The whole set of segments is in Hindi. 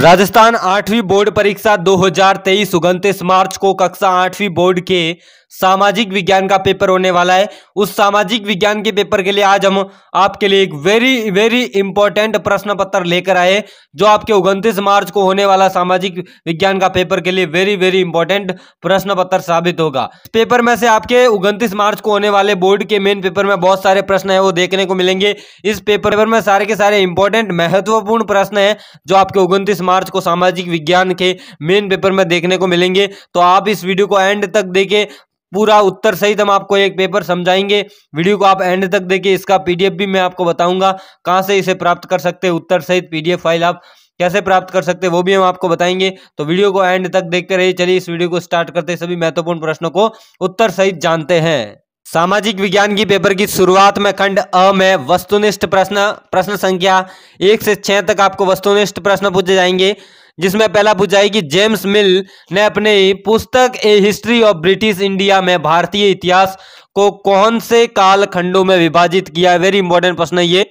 राजस्थान आठवीं बोर्ड परीक्षा 2023 हजार मार्च को कक्षा आठवीं बोर्ड के सामाजिक विज्ञान का पेपर होने वाला है उस सामाजिक विज्ञान के पेपर के लिए आज हम आपके लिए एक वेरी वेरी इंपॉर्टेंट प्रश्न पत्र लेकर आए जो आपके उनतीस मार्च को होने वाला सामाजिक विज्ञान का पेपर के लिए वेरी वेरी इंपॉर्टेंट प्रश्न पत्र साबित होगा पेपर में से आपके उनतीस मार्च को होने वाले बोर्ड के मेन पेपर में बहुत सारे प्रश्न है वो देखने को मिलेंगे इस पेपर में सारे के सारे इंपॉर्टेंट महत्वपूर्ण प्रश्न है जो आपके उनतीस मार्च को सामाजिक विज्ञान के मेन पेपर में देखने को मिलेंगे तो आप इस वीडियो को एंड तक देखे पूरा उत्तर सहित हम आपको एक पेपर समझाएंगे वीडियो को आप एंड तक देखिए इसका पीडीएफ भी मैं आपको बताऊंगा कहाँ से इसे प्राप्त कर सकते हैं उत्तर सहित पीडीएफ फाइल आप कैसे प्राप्त कर सकते हैं वो भी हम आपको बताएंगे तो वीडियो को एंड तक देखते रहिए चलिए इस वीडियो को स्टार्ट करते सभी महत्वपूर्ण प्रश्नों को उत्तर सहित जानते हैं सामाजिक विज्ञान की पेपर की शुरुआत में खंड अ में वस्तुनिष्ठ प्रश्न प्रश्न संख्या एक से छह तक आपको वस्तुनिष्ठ प्रश्न पूछे जाएंगे जिसमें पहला पूछा है कि जेम्स मिल ने अपने पुस्तक A history of British India में भारतीय इतिहास को कौन से कालखंडों में विभाजित किया वेरी इंपॉर्टेंट प्रश्न ये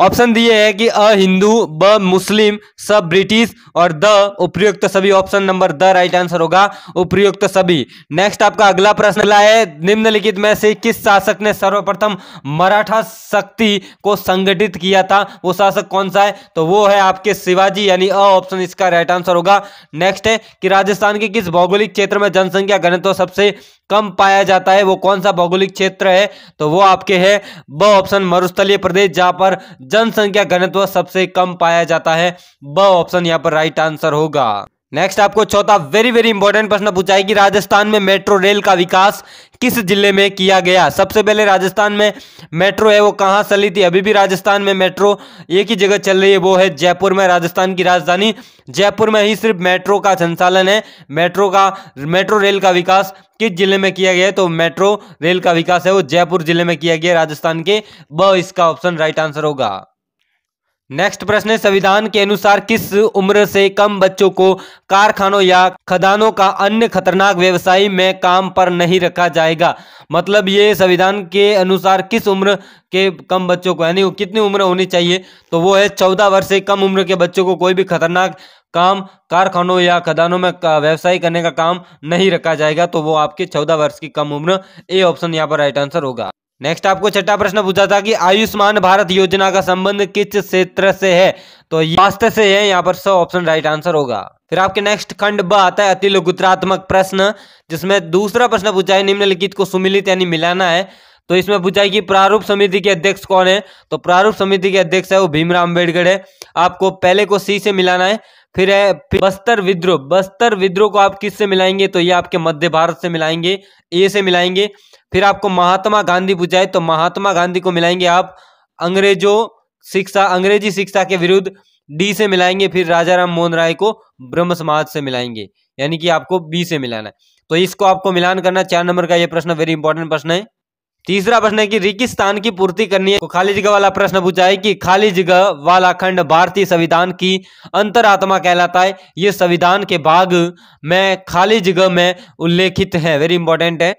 ऑप्शन दिए हैं कि अ हिंदू ब मुस्लिम स ब्रिटिश और द उपयुक्त सभी ऑप्शन नंबर द राइट आंसर होगा उपयुक्त सभी नेक्स्ट आपका अगला प्रश्न है निम्नलिखित में से किस शासक ने सर्वप्रथम मराठा शक्ति को संगठित किया था वो शासक कौन सा है तो वो है आपके शिवाजी यानी अ ऑप्शन इसका राइट आंसर होगा नेक्स्ट है कि राजस्थान के किस भौगोलिक क्षेत्र में जनसंख्या घनत्व सबसे कम पाया जाता है वो कौन सा भौगोलिक क्षेत्र है तो वो आपके है ब ऑप्शन मरुस्थलीय प्रदेश जहां पर जनसंख्या घनत्व सबसे कम पाया जाता है ब ऑप्शन यहाँ पर राइट आंसर होगा नेक्स्ट आपको चौथा वेरी वेरी इंपॉर्टेंट प्रश्न पूछा है कि राजस्थान में मेट्रो रेल का विकास किस जिले में किया गया सबसे पहले राजस्थान में मेट्रो है वो कहाँ चली थी अभी भी राजस्थान में मेट्रो एक ही जगह चल रही है वो है जयपुर में राजस्थान की राजधानी जयपुर में ही सिर्फ मेट्रो का संचालन है मेट्रो का मेट्रो रेल का विकास किस जिले में किया गया है तो मेट्रो रेल का विकास है वो जयपुर जिले में किया गया राजस्थान के ब इसका ऑप्शन राइट आंसर होगा नेक्स्ट प्रश्न है संविधान के अनुसार किस उम्र से कम बच्चों को कारखानों या खदानों का अन्य खतरनाक व्यवसाय में काम पर नहीं रखा जाएगा मतलब ये संविधान के अनुसार किस उम्र के कम बच्चों को यानी कितनी उम्र होनी चाहिए तो वो है चौदह वर्ष से कम उम्र के बच्चों को कोई भी खतरनाक काम कारखानों या खदानों में व्यवसाय करने का काम नहीं रखा जाएगा तो वो आपके चौदह वर्ष की कम उम्र ए ऑप्शन यहाँ पर राइट आंसर होगा नेक्स्ट आपको छठा प्रश्न पूछा था कि आयुष्मान भारत योजना का संबंध किस क्षेत्र से है तो स्वास्थ्य से है यहाँ पर सौ ऑप्शन राइट आंसर होगा फिर आपके नेक्स्ट खंड ब आता है अति लघुतरात्मक प्रश्न जिसमें दूसरा प्रश्न पूछा है निम्नलिखित को सुमिलित यानी मिलाना है तो इसमें पूछा है कि प्रारूप समिति के अध्यक्ष कौन है तो प्रारूप समिति के अध्यक्ष है वो भीमराव अम्बेडकर है आपको पहले को सी से मिलाना है फिर है फिर बस्तर विद्रोह बस्तर विद्रोह को आप किस से मिलाएंगे तो ये आपके मध्य भारत से मिलाएंगे ए से मिलाएंगे फिर आपको महात्मा गांधी पूछा है तो महात्मा गांधी को मिलाएंगे आप अंग्रेजों शिक्षा अंग्रेजी शिक्षा के विरुद्ध डी से मिलाएंगे फिर राजा राम मोहन राय को ब्रह्म समाज से मिलाएंगे यानी कि आपको बी से मिलाना है तो इसको आपको मिलान करना चार नंबर का ये प्रश्न वेरी इंपॉर्टेंट प्रश्न है तीसरा प्रश्न है कि रिकिस्तान की पूर्ति करनी है खाली जगह वाला प्रश्न पूछा है कि खाली जगह वाला खंड भारतीय संविधान की अंतरात्मा कहलाता है ये संविधान के भाग में खाली जगह में उल्लेखित है वेरी इंपॉर्टेंट है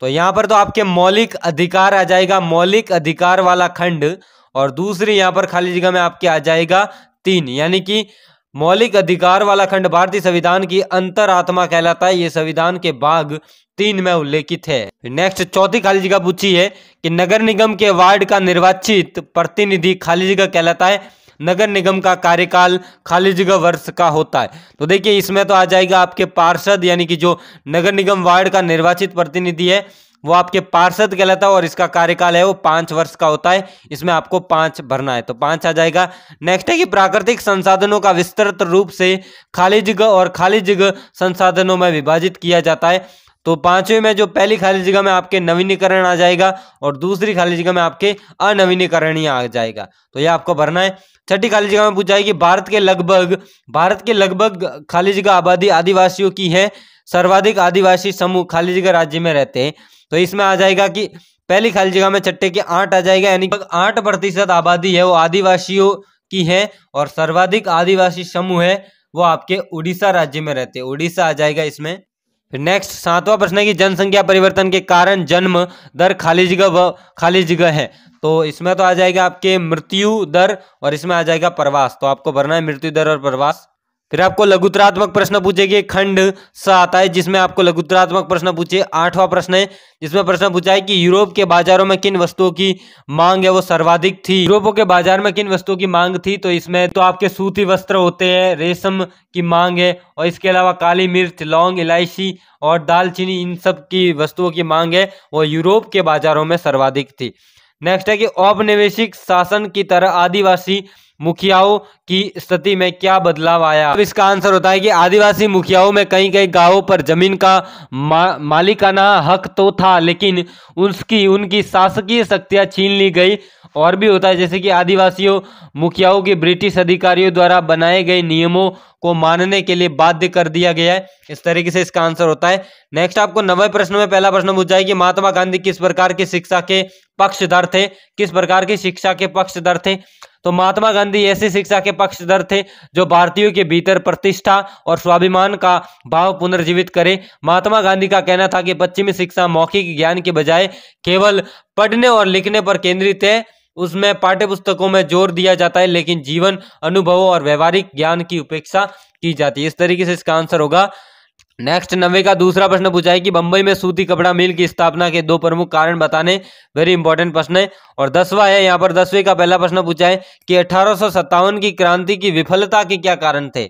तो यहाँ पर तो आपके मौलिक अधिकार आ जाएगा मौलिक अधिकार वाला खंड और दूसरी यहाँ पर खाली जगह में आपके आ जाएगा तीन यानी कि मौलिक अधिकार वाला खंड भारतीय संविधान की अंतरात्मा कहलाता है ये संविधान के भाग तीन में उल्लेखित है नेक्स्ट चौथी खाली जगह पूछी है कि नगर निगम के वार्ड का निर्वाचित प्रतिनिधि खाली जगह कहलाता है नगर निगम का कार्यकाल खाली जगह वर्ष का होता है तो देखिए इसमें तो आ जाएगा आपके पार्षद यानी कि जो नगर निगम वार्ड का निर्वाचित प्रतिनिधि है वो आपके पार्षद कहलाता है और इसका कार्यकाल है वो पांच वर्ष का होता है इसमें आपको पांच भरना है तो पांच आ जाएगा नेक्स्ट है कि प्राकृतिक संसाधनों का विस्तृत रूप से खाली जगह और खाली जगह संसाधनों में विभाजित किया जाता है तो पांचवें में जो पहली खाली जगह में आपके नवीनीकरण आ जाएगा और दूसरी खाली जगह में आपके अनवीनीकरणीय आ जाएगा तो यह आपको भरना है छठी खाली जगह में पूछ जाएगी भारत के लगभग भारत के लगभग खाली जगह आबादी आदिवासियों की है सर्वाधिक आदिवासी समूह खाली जगह राज्य में रहते हैं तो इसमें आ जाएगा कि पहली खाली जगह में छठे के आठ आ जाएगा यानी आठ प्रतिशत आबादी है वो आदिवासियों की है और सर्वाधिक आदिवासी समूह है वो आपके उड़ीसा राज्य में रहते हैं उड़ीसा आ जाएगा इसमें फिर नेक्स्ट सातवां प्रश्न है कि जनसंख्या परिवर्तन के कारण जन्म दर खाली जगह व खाली जगह है तो इसमें तो आ जाएगा आपके मृत्यु दर और इसमें आ जाएगा प्रवास तो आपको भरना है मृत्यु दर और प्रवास फिर आपको लघुतरात्मक प्रश्न पूछेगी खंड सा आता है जिसमें आपको लघुतरात्मक प्रश्न पूछे आठवां प्रश्न है जिसमें प्रश्न पूछा है कि यूरोप के बाजारों में किन वस्तुओं की मांग है वो सर्वाधिक थी यूरोप के बाजार में किन वस्तुओं की मांग थी तो इसमें तो आपके सूती वस्त्र होते हैं रेशम की मांग है और इसके अलावा काली मिर्च लौंग इलायची और दालचीनी इन सब की वस्तुओं की मांग है वो यूरोप के बाजारों में सर्वाधिक थी नेक्स्ट है कि औपनिवेशिक शासन की तरह आदिवासी मुखियाओं की स्थिति में क्या बदलाव आया तो इसका आंसर होता है कि आदिवासी मुखियाओं में कई कई गांवों पर जमीन का मा, मालिकाना हक तो था लेकिन उसकी उनकी शासकीय शक्तियां छीन ली गई और भी होता है जैसे कि आदिवासियों मुखियाओं के ब्रिटिश अधिकारियों द्वारा बनाए गए नियमों को मानने के लिए बाध्य कर दिया गया है इस तरीके से इसका आंसर होता है नेक्स्ट आपको नवे प्रश्न में पहला प्रश्न पूछा है कि महात्मा गांधी किस प्रकार की शिक्षा के पक्षधर थे किस प्रकार की शिक्षा के पक्षधर थे तो महात्मा गांधी ऐसी शिक्षा के पक्षधर थे जो भारतीयों के भीतर प्रतिष्ठा और स्वाभिमान का भाव पुनर्जीवित करे महात्मा गांधी का कहना था कि पश्चिमी शिक्षा मौखिक ज्ञान के बजाय केवल पढ़ने और लिखने पर केंद्रित है उसमें पाठ्य पुस्तकों में जोर दिया जाता है लेकिन जीवन अनुभवों और व्यवहारिक ज्ञान की उपेक्षा की जाती है इस तरीके से इसका आंसर होगा नेक्स्ट नवे का दूसरा प्रश्न पूछा है कि बंबई में सूती कपड़ा मिल की स्थापना के दो प्रमुख कारण बताने वेरी इंपॉर्टेंट प्रश्न है और दसवा है यहाँ पर दसवें का पहला प्रश्न पूछा है कि अठारह की क्रांति की विफलता के क्या कारण थे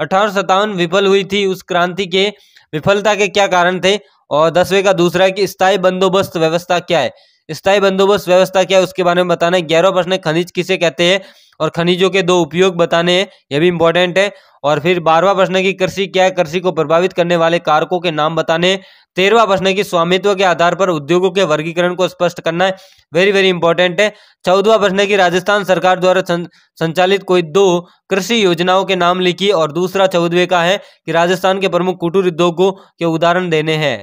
अठारह विफल हुई थी उस क्रांति के विफलता के क्या कारण थे और दसवें का दूसरा है कि स्थायी बंदोबस्त व्यवस्था क्या है स्थायी बंदोबस्त व्यवस्था क्या है उसके बारे में बताना है ग्यारह प्रश्न खनिज किसे कहते हैं और खनिजों के दो उपयोग बताने हैं यह भी इंपॉर्टेंट है और फिर बारहवा प्रश्न की कृषि क्या है कृषि को प्रभावित करने वाले कारकों के नाम बताने तेरहवा प्रश्न की स्वामित्व के आधार पर उद्योगों के वर्गीकरण को स्पष्ट करना है वेरी वेरी इंपॉर्टेंट है चौदवा प्रश्न की राजस्थान सरकार द्वारा संचालित कोई दो कृषि योजनाओं के नाम लिखी और दूसरा चौदवे का है कि राजस्थान के प्रमुख कुटूर उद्योगों के उदाहरण देने हैं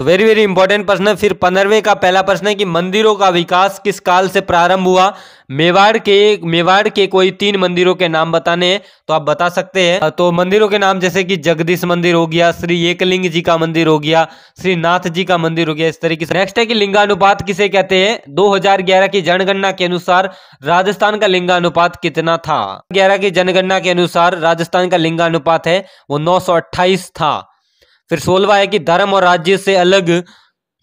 तो वेरी वेरी इंपॉर्टेंट प्रश्न है फिर पंद्रहवे का पहला प्रश्न है कि मंदिरों का विकास किस काल से प्रारंभ हुआ मेवाड़ के मेवाड़ के कोई तीन मंदिरों के नाम बताने हैं तो आप बता सकते हैं तो मंदिरों के नाम जैसे कि जगदीश मंदिर हो गया श्री एकलिंग जी का मंदिर हो गया श्री नाथ जी का मंदिर हो गया इस तरीके से नेक्स्ट है कि लिंगानुपात किसे कहते हैं दो की जनगणना के अनुसार राजस्थान का लिंगानुपात कितना था ग्यारह की जनगणना के अनुसार राजस्थान का लिंगानुपात है वो नौ था फिर सोलवा है कि धर्म और राज्य से अलग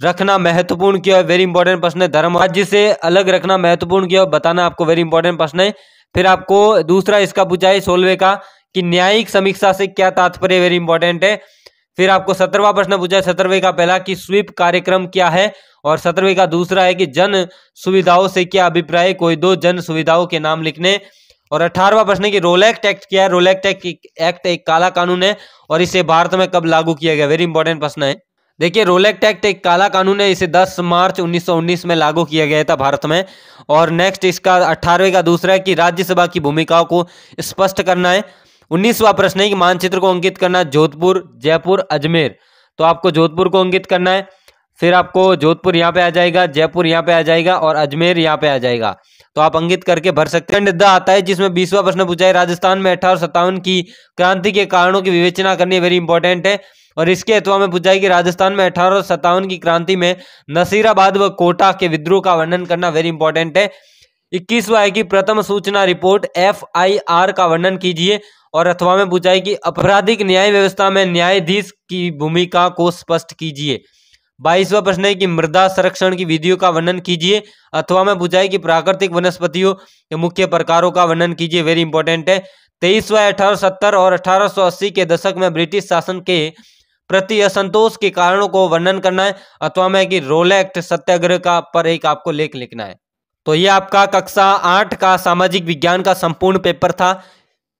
रखना महत्वपूर्ण क्यों है वेरी इंपॉर्टेंट प्रश्न है धर्म राज्य से अलग रखना महत्वपूर्ण क्यों बताना आपको वेरी इंपॉर्टेंट प्रश्न है फिर आपको दूसरा इसका पूछा है सोलवे का कि न्यायिक समीक्षा से क्या तात्पर्य वेरी इंपॉर्टेंट है फिर आपको सत्रहवा प्रश्न पूछा है सत्रवे का पहला कि स्वीप कार्यक्रम क्या है और सत्रवे का दूसरा है कि जन सुविधाओं से क्या अभिप्राय कोई दो जन सुविधाओं के नाम लिखने और अठारवा प्रश्न की कि रोलैक्ट एक्ट क्या है रोलैक्ट एक्ट एक काला कानून है और इसे भारत में कब लागू किया गया वेरी इंपॉर्टेंट प्रश्न है देखिए रोलेक्ट एक्ट एक काला कानून है इसे 10 मार्च 1919 में लागू किया गया था भारत में और नेक्स्ट इसका अठारहवें का दूसरा है कि राज्यसभा की भूमिकाओं को स्पष्ट करना है उन्नीसवा प्रश्न है कि मानचित्र को अंकित करना जोधपुर जयपुर अजमेर तो आपको जोधपुर को अंकित करना है फिर आपको जोधपुर यहाँ पे आ जाएगा जयपुर यहाँ पे आ जाएगा और अजमेर यहाँ पे आ जाएगा तो आप अंकित करके भर सकते हैं निद्दा आता है जिसमें बीसवा प्रश्न पूछा है राजस्थान में अठारह सत्तावन की क्रांति के कारणों की विवेचना करनी वेरी इंपॉर्टेंट है और इसके अथवा में पूछा है कि राजस्थान में अठारह सत्तावन की क्रांति में नसीराबाद व कोटा के विद्रोह का वर्णन करना वेरी इंपॉर्टेंट है इक्कीसवा है कि प्रथम सूचना रिपोर्ट एफ का वर्णन कीजिए और अथवा में पूछा है कि आपराधिक न्याय व्यवस्था में न्यायाधीश की भूमिका को स्पष्ट कीजिए बाईसवा प्रश्न है कि मृदा संरक्षण की विधियों का वर्णन कीजिए अथवा में पूछा है कि प्राकृतिक वनस्पतियों के मुख्य प्रकारों का वर्णन कीजिए वेरी इंपॉर्टेंट है तेईसवा अठारह सत्तर और अठारह सौ अस्सी के दशक में ब्रिटिश शासन के प्रति असंतोष के कारणों को वर्णन करना है अथवा में कि रोल एक्ट सत्याग्रह का पर एक आपको लेख लिखना है तो ये आपका कक्षा आठ का सामाजिक विज्ञान का संपूर्ण पेपर था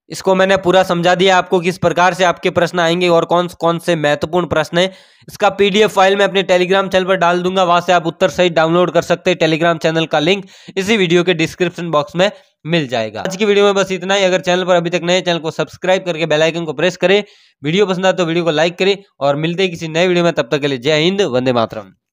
इसको मैंने पूरा समझा दिया आपको किस प्रकार से आपके प्रश्न आएंगे और कौन कौन से महत्वपूर्ण प्रश्न है इसका पीडीएफ फाइल मैं अपने टेलीग्राम चैनल पर डाल दूंगा वहां से आप उत्तर सही डाउनलोड कर सकते हैं टेलीग्राम चैनल का लिंक इसी वीडियो के डिस्क्रिप्शन बॉक्स में मिल जाएगा आज की वीडियो में बस इतना ही अगर चैनल पर अभी तक नए चैनल को सब्सक्राइब करके बेलाइकन को प्रेस करें वीडियो पसंद आए तो वीडियो को लाइक करें और मिलते किसी नए वीडियो में तब तक के लिए जय हिंद वंदे मातरम